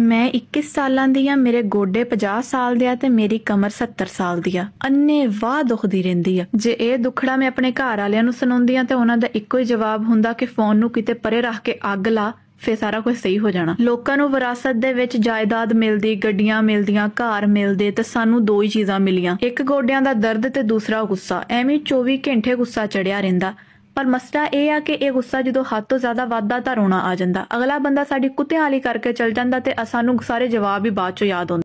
ਮੈਂ 21 ਸਾਲਾਂ ਦੀ ਆ ਮੇਰੇ ਗੋਡੇ 50 ਸਾਲ ਦੇ ਆ ਤੇ ਮੇਰੀ ਕਮਰ 70 ਸਾਲ ਦੀ ਆ ਅੰਨੇ ਵਾਹ ਦੁਖਦੀ ਰਹਿੰਦੀ ਆ ਜੇ ਇਹ ਦੁਖੜਾ ਮੈਂ ਆਪਣੇ ਘਰ ਵਾਲਿਆਂ ਨੂੰ ਸੁਣਾਉਂਦੀ ਆ ਤੇ ਉਹਨਾਂ ਦਾ ਇੱਕੋ ਹੀ ਜਵਾਬ ਹੁੰਦਾ ਕਿ ਫੋਨ ਨੂੰ ਕਿਤੇ ਪਰੇ ਰੱਖ ਕੇ ਅੱਗ ਲਾ ਫੇ ਸਾਰਾ ਕੁਝ ਸਹੀ ਹੋ ਜਾਣਾ ਲੋਕਾਂ ਨੂੰ ਵਿਰਾਸਤ ਦੇ ਵਿੱਚ ਜਾਇਦਾਦ ਮਿਲਦੀ ਗੱਡੀਆਂ ਮਿਲਦੀਆਂ ਘਰ ਮਿਲਦੇ ਤੇ ਸਾਨੂੰ ਦੋ ਹੀ ਚੀਜ਼ਾਂ ਮਿਲੀਆਂ ਇੱਕ ਗੋਡਿਆਂ ਦਾ ਦਰਦ ਤੇ ਦੂਸਰਾ ਗੁੱਸਾ ਐਵੇਂ 24 ਘੰਟੇ ਗੁੱਸਾ ਚੜਿਆ ਰਹਿੰਦਾ ਪਰ ਮਸਲਾ ਇਹ ਆ ਕਿ ਇਹ ਗੁੱਸਾ ਜਦੋਂ ਹੱਦ ਤੋਂ ਜ਼ਿਆਦਾ ਵੱਧਦਾ ਤਾਂ ਰੋਣਾ ਆ ਜਾਂਦਾ ਅਗਲਾ ਬੰਦਾ ਸਾਡੀ ਕੁੱਤਿਆਂ ਵਾਲੀ ਕਰਕੇ ਚੱਲ ਜਾਂਦਾ ਤੇ ਸਾਨੂੰ ਸਾਰੇ ਜਵਾਬ ਹੀ ਬਾਅਦ ਚੋਂ ਯਾਦ ਆਉਂਦੇ